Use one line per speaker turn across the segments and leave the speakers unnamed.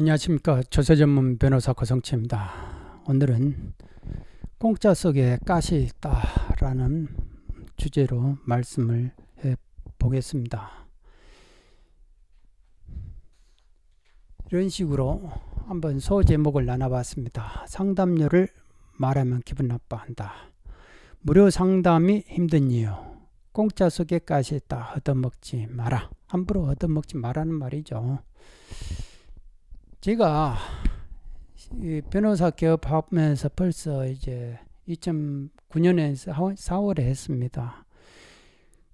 안녕하십니까 조세전문 변호사 고성치입니다. 오늘은 공짜 속에 가시 있다라는 주제로 말씀을 해 보겠습니다. 이런 식으로 한번 소제목을 나눠봤습니다. 상담료를 말하면 기분 나빠한다. 무료 상담이 힘든 이유 공짜 속에 가시 있다 얻어먹지 마라. 함부로 얻어먹지 말라는 말이죠. 제가 이 변호사 개업하면서 벌써 이제 2009년에 4월에 했습니다.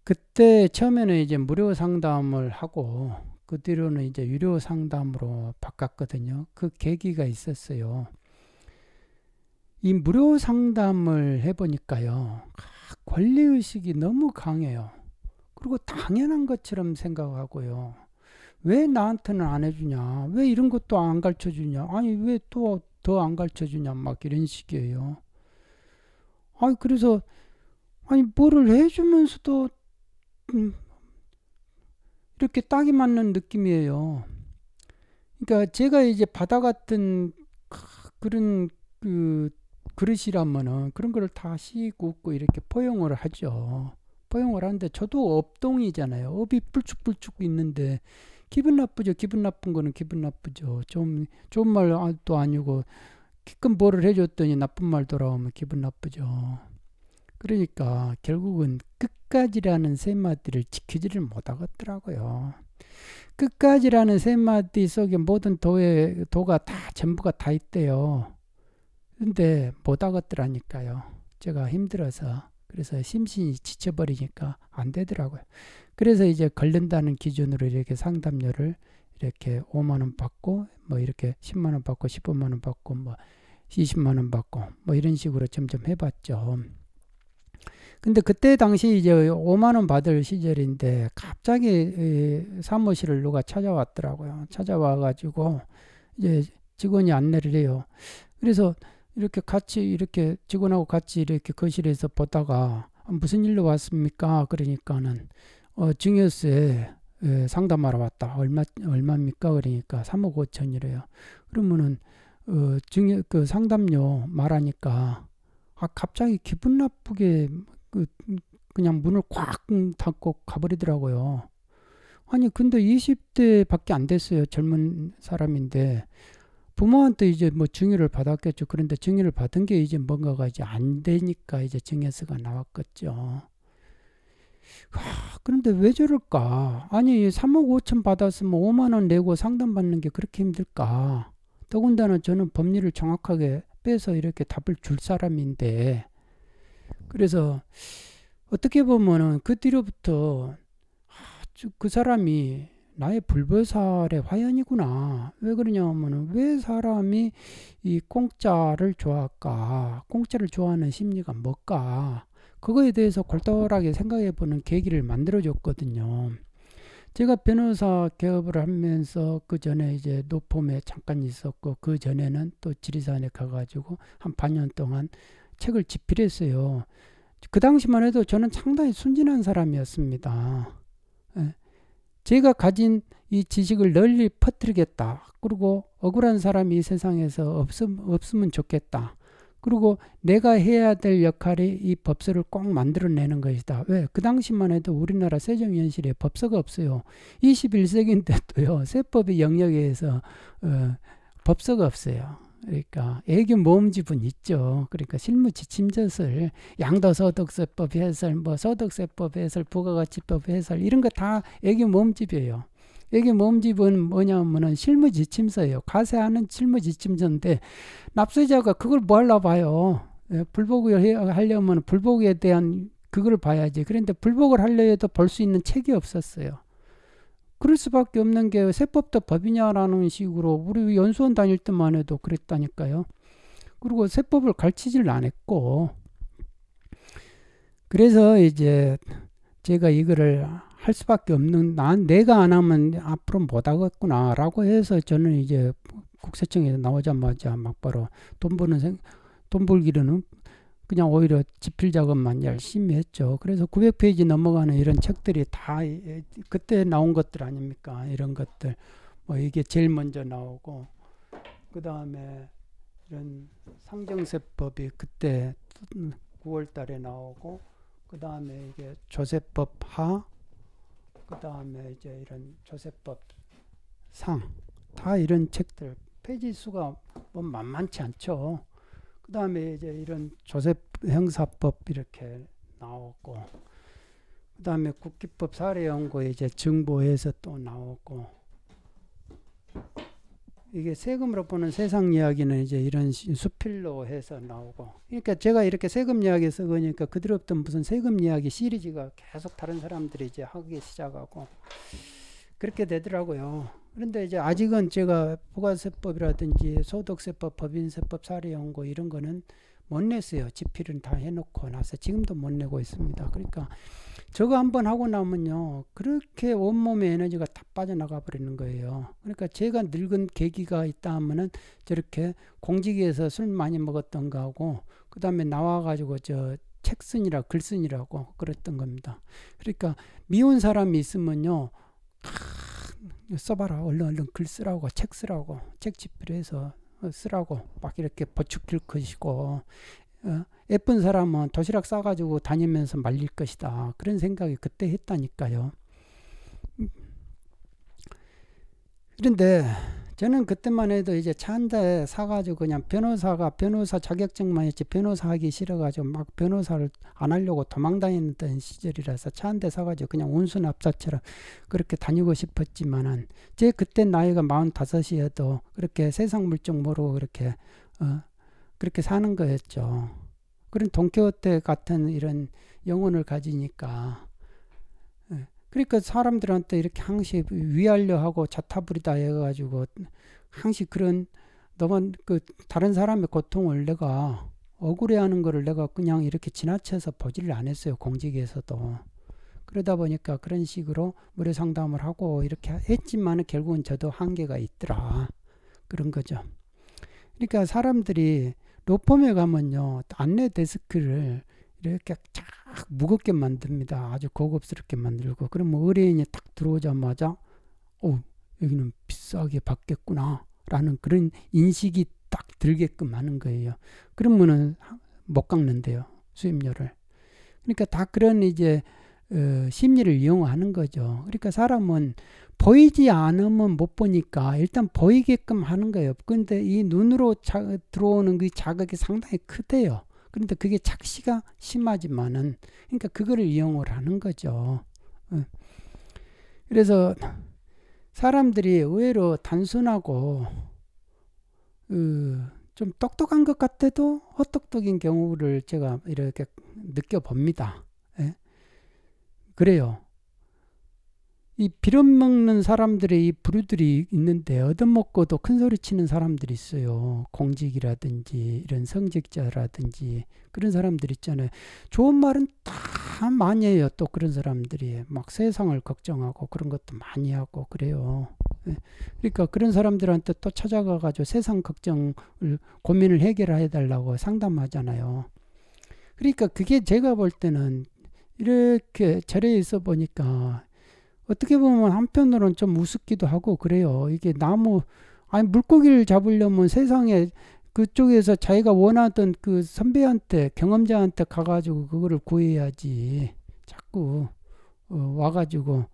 그때 처음에는 이제 무료 상담을 하고 그 뒤로는 이제 유료 상담으로 바꿨거든요. 그 계기가 있었어요. 이 무료 상담을 해보니까요. 아, 권리의식이 너무 강해요. 그리고 당연한 것처럼 생각하고요. 왜 나한테는 안 해주냐? 왜 이런 것도 안 가르쳐 주냐? 아니, 왜 또 더 안 가르쳐 주냐? 막 이런 식이에요. 아니, 그래서, 아니, 뭐를 해주면서도, 음, 이렇게 딱이 맞는 느낌이에요. 그러니까 제가 이제 바다 같은 그런 그 그릇이라면은 그런 거를 다 씻고 그 이렇게 포용을 하죠. 포용을 하는데 저도 업동이잖아요. 업이 불쭉불쭉 있는데 기분 나쁘죠. 기분 나쁜 거는 기분 나쁘죠. 좀 좋은 말도 아, 아니고 기껏 뭐를 해줬더니 나쁜 말 돌아오면 기분 나쁘죠. 그러니까 결국은 끝까지라는 세 마디를 지키지를 못하겠더라고요. 끝까지라는 세 마디 속에 모든 도의 도가 다 전부가 다 있대요. 근데 못하겠더라니까요. 제가 힘들어서 그래서 심신이 지쳐버리니까 안 되더라고요. 그래서 이제 걸린다는 기준으로 이렇게 상담료를 이렇게 5만 원 받고 뭐 이렇게 10만 원 받고 15만 원 받고 뭐 20만 원 받고 뭐 이런 식으로 점점 해봤죠. 근데 그때 당시 이제 5만 원 받을 시절인데 갑자기 사무실을 누가 찾아왔더라고요. 찾아와 가지고 이제 직원이 안내를 해요. 그래서 이렇게 같이 이렇게 직원하고 같이 이렇게 거실에서 보다가 아, 무슨 일로 왔습니까? 그러니까는 어, 증여세 에, 상담하러 왔다. 얼마 얼마입니까? 그러니까 3억 5천이래요. 그러면은 어, 증여 그 상담료 말하니까 아 갑자기 기분 나쁘게 그 그냥 문을 꽉 닫고 가버리더라고요. 아니 근데 20대밖에 안 됐어요. 젊은 사람인데 부모한테 이제 뭐 증여를 받았겠죠. 그런데 증여를 받은 게 이제 뭔가가 이제 안 되니까 이제 증여서가 나왔겠죠. 아, 그런데 왜 저럴까? 아니, 3억 5천 받았으면 5만 원 내고 상담받는 게 그렇게 힘들까? 더군다나 저는 법률을 정확하게 빼서 이렇게 답을 줄 사람인데, 그래서 어떻게 보면은 그 뒤로부터 아, 주그 사람이 나의 불보살의 화연이구나. 왜 그러냐면은 왜 사람이 이 공짜를 좋아할까? 공짜를 좋아하는 심리가 뭘까? 그거에 대해서 골똘하게 생각해 보는 계기를 만들어 줬거든요. 제가 변호사 개업을 하면서 그 전에 이제 노폼에 잠깐 있었고 그 전에는 또 지리산에 가가지고 한 반년 동안 책을 집필했어요. 그 당시만 해도 저는 상당히 순진한 사람이었습니다. 예. 제가 가진 이 지식을 널리 퍼뜨리겠다. 그리고 억울한 사람이 세상에서 없음, 없으면 좋겠다. 그리고 내가 해야 될 역할이 이 법서를 꼭 만들어내는 것이다. 왜? 그 당시만 해도 우리나라 세종현실에 법서가 없어요. 21세기인데도요. 세법의 영역에 서 어, 법서가 없어요. 그러니까 애교 모음집은 있죠. 그러니까 실무 지침젖을 양도소득세법 해설, 뭐 소득세법 해설, 부가가치법 해설 이런 거 다 애교 모음집이에요. 여기 몸집은 뭐냐면은 실무지침서예요. 과세하는 실무지침서인데 납세자가 그걸 뭐 하려 봐요. 예, 불복을 하려면 불복에 대한 그걸 봐야지. 그런데 불복을 하려 해도 볼 수 있는 책이 없었어요. 그럴 수밖에 없는 게 세법도 법이냐라는 식으로 우리 연수원 다닐 때만 해도 그랬다니까요. 그리고 세법을 가르치질 않았고 그래서 이제 제가 이거를 할 수밖에 없는 난 내가 안 하면 앞으로 못 하겠구나라고 해서 저는 이제 국세청에서 나오자마자 막바로 돈 버는 생, 돈 벌기로는 그냥 오히려 지필 작업만 열심히 했죠. 그래서 900페이지 넘어가는 이런 책들이 다 그때 나온 것들 아닙니까? 이런 것들 뭐 이게 제일 먼저 나오고 그 다음에 이런 상정세법이 그때 9월달에 음, 나오고 그 다음에 이게 조세법 하그 다음에 이제 이런 조세법 상 다 이런 책들 페이지 수가 뭐 만만치 않죠. 그 다음에 이제 이런 조세 형사법 이렇게 나오고그 다음에 국기법 사례 연구에 이제 정보에서 또나오고 이게 세금으로 보는 세상 이야기는 이제 이런 수필로 해서 나오고 그러니까 제가 이렇게 세금 이야기 쓰니까 그들로부터 무슨 세금 이야기 시리즈가 계속 다른 사람들이 이제 하기 시작하고 그렇게 되더라고요. 그런데 이제 아직은 제가 부가세법이라든지 소득세법, 법인세법, 사례연구 이런 거는 못 냈어요. 지필은다 해놓고 나서 지금도 못 내고 있습니다. 그러니까 저거 한번 하고 나면요. 그렇게 온몸에 에너지가 다 빠져나가 버리는 거예요. 그러니까 제가 늙은 계기가 있다 하면은 저렇게 공직에서 술 많이 먹었던 거하고 그 다음에 나와가지고 저 책쓴이라 글쓴이라고 그랬던 겁니다. 그러니까 미운 사람이 있으면요. 아, 써봐라 얼른 얼른 글 쓰라고 책 쓰라고 책 집필해서 어, 쓰라고 막 이렇게 버축킬 것이고 어, 예쁜 사람은 도시락 싸가지고 다니면서 말릴 것이다. 그런 생각이 그때 했다니까요. 음. 그런데 저는 그때만 해도 이제 차 한 대 사가지고 그냥 변호사가 변호사 자격증만 있지 변호사 하기 싫어가지고 막 변호사를 안 하려고 도망다니던 시절이라서 차 한 대 사가지고 그냥 온순합사처럼 그렇게 다니고 싶었지만은 제 그때 나이가 마흔 다섯이어도 그렇게 세상 물정 모르고 그렇게 어 그렇게 사는 거였죠. 그런 동키호테 같은 이런 영혼을 가지니까 그러니까 사람들한테 이렇게 항시 위하려 하고 자타부리다 해가지고 항시 그런 너만 그 다른 사람의 고통을 내가 억울해하는 거를 내가 그냥 이렇게 지나쳐서 보지를 않았어요 공직에서도 그러다 보니까 그런 식으로 무료 상담을 하고 이렇게 했지만 결국은 저도 한계가 있더라 그런 거죠 그러니까 사람들이 로펌에 가면요 안내 데스크를 이렇게 쫙 무겁게 만듭니다. 아주 고급스럽게 만들고 그러면 의뢰인이 딱 들어오자마자 오 어, 여기는 비싸게 받겠구나 라는 그런 인식이 딱 들게끔 하는 거예요. 그러면은 못 깎는데요. 수입료를. 그러니까 다 그런 이제 어, 심리를 이용하는 거죠. 그러니까 사람은 보이지 않으면 못 보니까 일단 보이게끔 하는 거예요. 그런데이 눈으로 자, 들어오는 그 자극이 상당히 크대요. 그런데 그게 착시가 심하지만은 그러니까 그거를 이용을 하는 거죠. 그래서 사람들이 의외로 단순하고 좀 똑똑한 것 같아도 헛똑똑인 경우를 제가 이렇게 느껴봅니다. 예? 그래요. 이 비름 먹는 사람들의 이 부류들이 있는데 얻어먹고도 큰소리치는 사람들이 있어요. 공직이라든지 이런 성직자라든지 그런 사람들 있잖아요. 좋은 말은 다 많이 해요. 또 그런 사람들이 막 세상을 걱정하고 그런 것도 많이 하고 그래요. 예. 그러니까 그런 사람들한테 또 찾아가가지고 세상 걱정을 고민을 해결해 달라고 상담하잖아요. 그러니까 그게 제가 볼 때는 이렇게 절에 있어 보니까 어떻게 보면 한편으로는 좀 우습기도 하고 그래요. 이게 나무 아니 물고기를 잡으려면 세상에 그쪽에서 자기가 원하던 그 선배한테 경험자한테 가가지고 그거를 구해야지 자꾸 어, 와가지고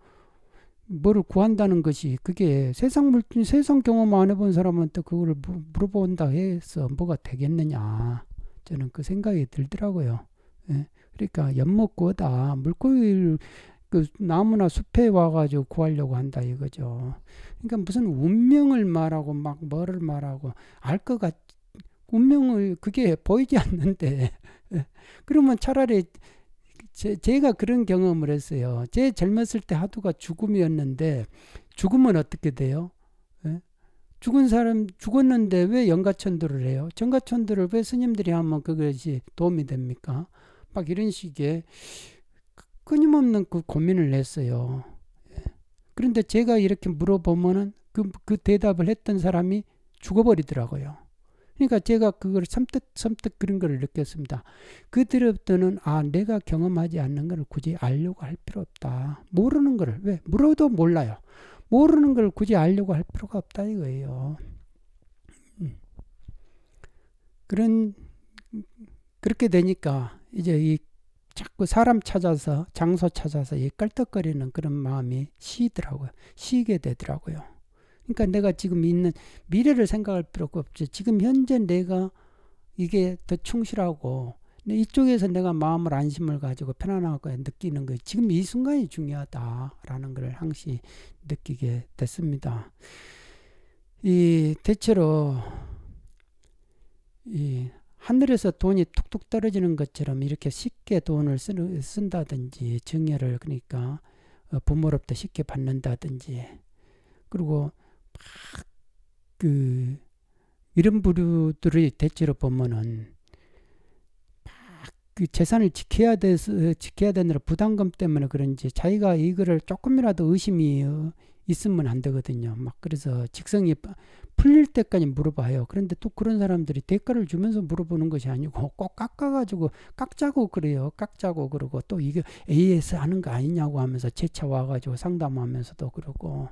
뭐를 구한다는 것이 그게 세상 물 세상 경험 안 해본 사람한테 그거를 물어본다 해서 뭐가 되겠느냐 저는 그 생각이 들더라고요. 예. 그러니까 엿먹고다 물고기를 그 나무나 숲에 와가지고 구하려고 한다 이거죠. 그러니까 무슨 운명을 말하고 막 뭐를 말하고 알 것 같, 운명을 그게 보이지 않는데. 그러면 차라리 제, 제가 그런 경험을 했어요. 제 젊었을 때 하도가 죽음이었는데 죽으면 어떻게 돼요? 예? 죽은 사람 죽었는데 왜 영가천도를 해요? 정가천도를 왜 스님들이 하면 그것이 도움이 됩니까? 막 이런 식의 끊임없는 그 고민을 했어요. 예. 그런데 제가 이렇게 물어보면은 그, 그 대답을 했던 사람이 죽어버리더라고요. 그러니까 제가 그걸 섬뜩 섬뜩 그런 걸 느꼈습니다. 그들로부터는 아 내가 경험하지 않는 걸 굳이 알려고 할 필요 없다. 모르는 걸 왜? 물어도 몰라요. 모르는 걸 굳이 알려고 할 필요가 없다 이거예요. 음. 그런 그렇게 되니까 이제 이 자꾸 사람 찾아서 장소 찾아서 이 깔떡거리는 그런 마음이 쉬더라고요쉬게 되더라고요. 그러니까 내가 지금 있는 미래를 생각할 필요가 없지. 지금 현재 내가 이게 더 충실하고 이쪽에서 내가 마음을 안심을 가지고 편안하고 느끼는 거예요. 지금 이 순간이 중요하다라는 걸 항시 느끼게 됐습니다. 이 대체로 이 하늘에서 돈이 툭툭 떨어지는 것처럼 이렇게 쉽게 돈을 쓰는, 쓴다든지 증여를 그러니까 어, 부모로부터 쉽게 받는다든지 그리고 막 그 이런 부류들이 대체로 보면은 막 그 재산을 지켜야 돼서 지켜야 되느라 부담금 때문에 그런지 자기가 이거를 조금이라도 의심이 어, 있으면 안 되거든요. 막 그래서 직성이 풀릴 때까지 물어봐요. 그런데 또 그런 사람들이 대가를 주면서 물어보는 것이 아니고 꼭 깎아가지고 깎자고 그래요. 깎자고 그러고 또 이게 AS 하는 거 아니냐고 하면서 재차 와가지고 상담하면서도 그러고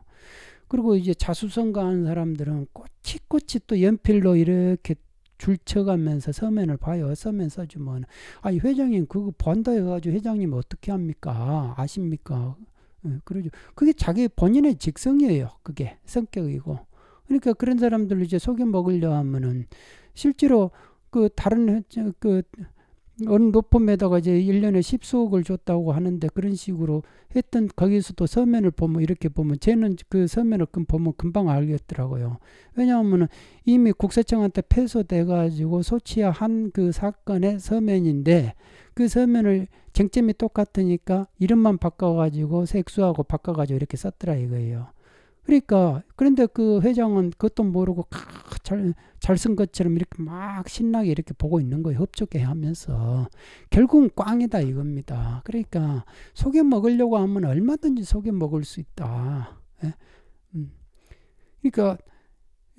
그리고 이제 자수성가한 사람들은 꼬치꼬치 또 연필로 이렇게 줄쳐가면서 서면을 봐요. 서면 써주면 아니 회장님 그거 본다 해가지고 회장님 어떻게 합니까? 아십니까? 예, 그러죠. 그게 자기 본인의 직성이에요. 그게 성격이고. 그러니까 그런 사람들 을 이제 속여 먹으려 하면은 실제로 그 다른 그 어느 로펌 에다가 이제 1년에 10수억을 줬다고 하는데 그런 식으로 했던 거기서도 서면을 보면 이렇게 보면 쟤는 그 서면을 보면 금방 알겠더라고요. 왜냐하면 이미 국세청한테 패소돼 가지고 소치한 그 사건의 서면인데 그 서면을 쟁점이 똑같으니까 이름만 바꿔 가지고 색수하고 바꿔 가지고 이렇게 썼더라 이거예요. 그러니까 그런데 그 회장은 그것도 모르고 잘잘 쓴 것처럼 이렇게 막 신나게 이렇게 보고 있는 거예요. 흡족해 하면서 결국은 꽝이다 이겁니다. 그러니까 속여 먹으려고 하면 얼마든지 속여 먹을 수 있다. 예? 음. 그러니까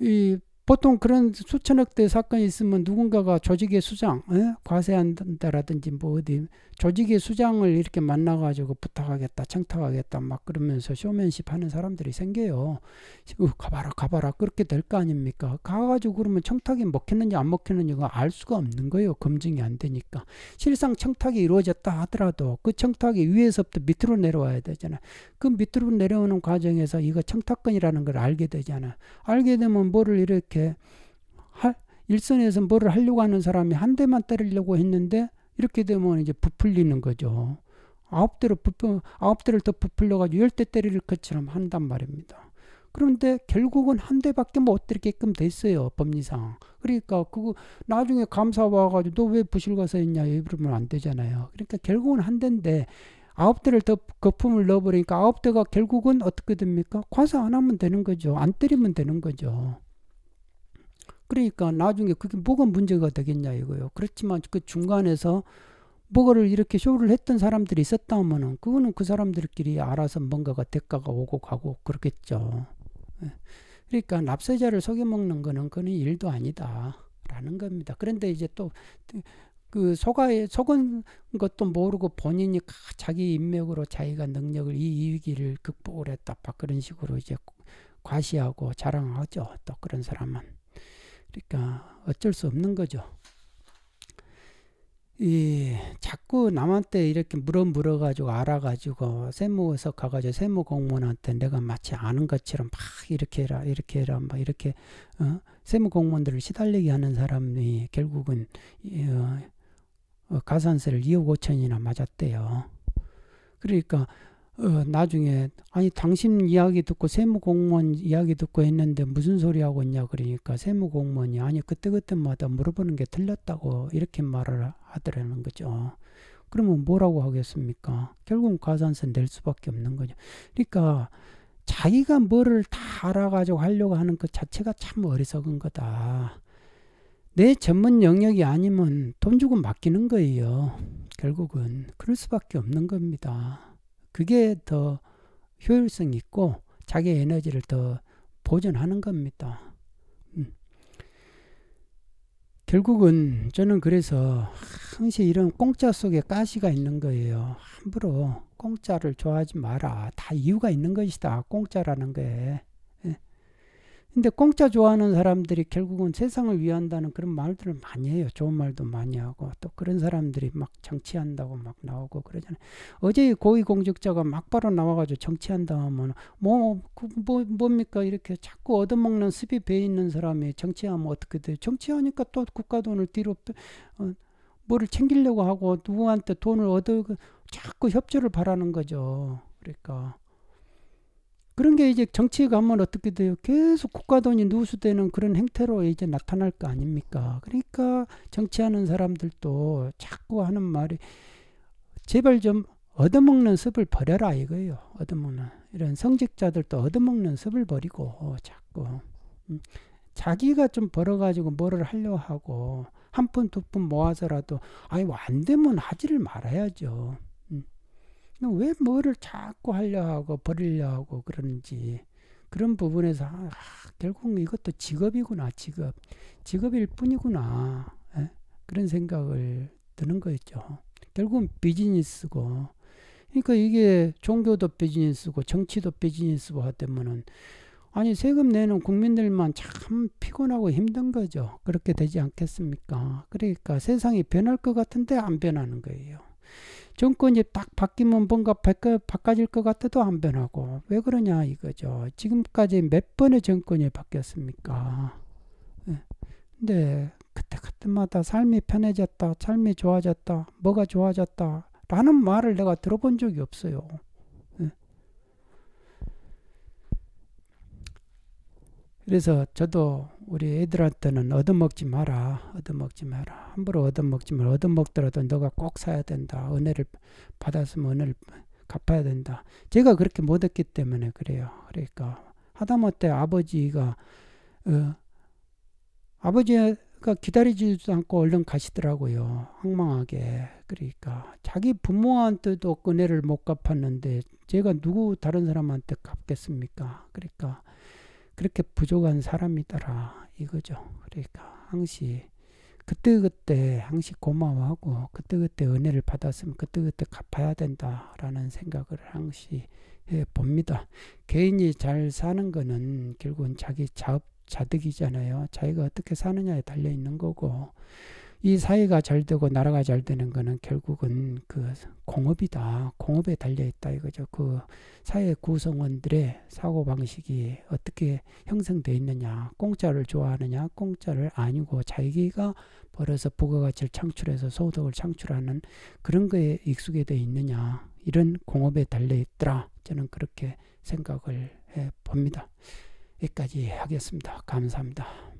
이 보통 그런 수천억대 사건이 있으면 누군가가 조직의 수장, 예? 과세한다라든지 뭐 어디 조직의 수장을 이렇게 만나가지고 부탁하겠다, 청탁하겠다, 막 그러면서 쇼맨십 하는 사람들이 생겨요. 어, 가봐라, 가봐라. 그렇게 될 거 아닙니까? 가가지고 그러면 청탁이 먹혔는지 안 먹혔는지가 알 수가 없는 거예요. 검증이 안 되니까. 실상 청탁이 이루어졌다 하더라도 그 청탁이 위에서부터 밑으로 내려와야 되잖아. 그 밑으로 내려오는 과정에서 이거 청탁권이라는 걸 알게 되잖아. 알게 되면 뭐를 이렇게 할, 일선에서 뭐를 하려고 하는 사람이 한 대만 때리려고 했는데 이렇게 되면 이제 부풀리는 거죠. 아홉 대로 부풀, 아홉 대를 더 부풀려가지고 열 대 때릴 것처럼 한단 말입니다. 그런데 결국은 한 대밖에 못 때리게끔 됐어요 법리상 그러니까 그거 나중에 감사 와가지고 너 왜 부실 가서 했냐 이러면 안 되잖아요 그러니까 결국은 한 대인데 아홉 대를 더 거품을 넣어버리니까 아홉 대가 결국은 어떻게 됩니까 과사 안 하면 되는 거죠 안 때리면 되는 거죠 그러니까 나중에 그게 뭐가 문제가 되겠냐 이거요. 그렇지만 그 중간에서 뭐를 이렇게 쇼를 했던 사람들이 있었다면은 그거는 그 사람들끼리 알아서 뭔가가 대가가 오고 가고 그렇겠죠. 예. 그러니까 납세자를 속여먹는 거는 그는 일도 아니다라는 겁니다. 그런데 이제 또 그 속아에 속은 것도 모르고 본인이 자기 인맥으로 자기가 능력을 이 위기를 극복을 했다. 막 그런 식으로 이제 과시하고 자랑하죠. 또 그런 사람은. 그러니까 어쩔 수 없는 거죠. 이 자꾸 남한테 이렇게 물어 물어 가지고 알아 가지고 세무서가 가지고 세무 공무원한테 내가 마치 아는 것처럼 막 이렇게 해라 이렇게 해라 막 이렇게 어? 세무 공무원들을 시달리게 하는 사람이 결국은 어, 어, 가산세를 2억 5천이나 맞았대요. 그러니까 어, 나중에 아니 당신 이야기 듣고 세무공무원 이야기 듣고 했는데 무슨 소리 하고 있냐 그러니까 세무공무원이 아니 그때그때마다 물어보는 게 틀렸다고 이렇게 말을 하더라는 거죠. 그러면 뭐라고 하겠습니까? 결국 은과산세낼 수밖에 없는 거죠. 그러니까 자기가 뭐를 다 알아가지고 하려고 하는 것 자체가 참 어리석은 거다. 내 전문 영역이 아니면 돈 주고 맡기는 거예요. 결국은 그럴 수밖에 없는 겁니다. 그게 더 효율성 있고 자기 에너지를 더 보존하는 겁니다. 음. 결국은 저는 그래서 항시 이런 공짜 속에 가시가 있는 거예요. 함부로 공짜를 좋아하지 마라. 다 이유가 있는 것이다. 공짜라는 게. 근데 공짜 좋아하는 사람들이 결국은 세상을 위한다는 그런 말들을 많이 해요. 좋은 말도 많이 하고 또 그런 사람들이 막 정치한다고 막 나오고 그러잖아요. 어제 고위공직자가 막바로 나와가지고 정치한다 하면 뭐, 그, 뭐 뭡니까 이렇게 자꾸 얻어먹는 습이 배 있는 사람이 정치하면 어떻게 돼요? 정치하니까 또 국가 돈을 뒤로 어, 뭐를 챙기려고 하고 누구한테 돈을 얻어 자꾸 협조를 바라는 거죠. 그러니까 그런 게 이제 정치에 가면 어떻게 돼요? 계속 국가 돈이 누수되는 그런 행태로 이제 나타날 거 아닙니까? 그러니까 정치하는 사람들도 자꾸 하는 말이 제발 좀 얻어먹는 습을 버려라 이거예요. 얻어먹는 이런 성직자들도 얻어먹는 습을 버리고 자꾸 음, 자기가 좀 벌어가지고 뭐를 하려 하고 한 푼 두 푼 모아서라도 아니 뭐안 되면 하지를 말아야죠. 왜 뭐를 자꾸 하려 하고 버리려 하고 그러는지 그런 부분에서 아, 결국 이것도 직업이구나 직업 직업일 뿐이구나 에? 예? 그런 생각을 드는 거였죠 결국은 비즈니스고 그러니까 이게 종교도 비즈니스고 정치도 비즈니스고 하다면은 아니 세금 내는 국민들만 참 피곤하고 힘든 거죠 그렇게 되지 않겠습니까 그러니까 세상이 변할 것 같은데 안 변하는 거예요 정권이 딱 바뀌면 뭔가 바꿔, 바꿔질 것 같아도 안 변하고 왜 그러냐 이거죠. 지금까지 몇 번의 정권이 바뀌었습니까? 예. 근데 그때 그때마다 삶이 편해졌다, 삶이 좋아졌다, 뭐가 좋아졌다 라는 말을 내가 들어본 적이 없어요. 그래서 저도 우리 애들한테는 얻어먹지 마라. 얻어먹지 마라. 함부로 얻어먹지 마라. 얻어먹더라도 너가 꼭 사야 된다. 은혜를 받았으면 은혜를 갚아야 된다. 제가 그렇게 못했기 때문에 그래요. 그러니까 하다못해 아버지가 어, 아버지가 기다리지도 않고 얼른 가시더라고요. 황망하게. 그러니까 자기 부모한테도 은혜를 못 갚았는데 제가 누구 다른 사람한테 갚겠습니까? 그러니까 그렇게 부족한 사람이더라 이거죠. 그러니까 항시 그때그때 항시 고마워하고 그때그때 은혜를 받았으면 그때그때 갚아야 된다라는 생각을 항시 해 봅니다. 개인이 잘 사는 거는 결국은 자기 자업 자득이잖아요. 자기가 어떻게 사느냐에 달려 있는 거고 이 사회가 잘 되고 나라가 잘 되는 거는 결국은 그 공업이다. 공업에 달려 있다 이거죠. 그 사회 구성원들의 사고 방식이 어떻게 형성돼 있느냐, 공짜를 좋아하느냐, 공짜를 아니고 자기가 벌어서 부가가치를 창출해서 소득을 창출하는 그런 거에 익숙해 돼 있느냐 이런 공업에 달려 있더라. 저는 그렇게 생각을 해 봅니다. 여기까지 하겠습니다. 감사합니다.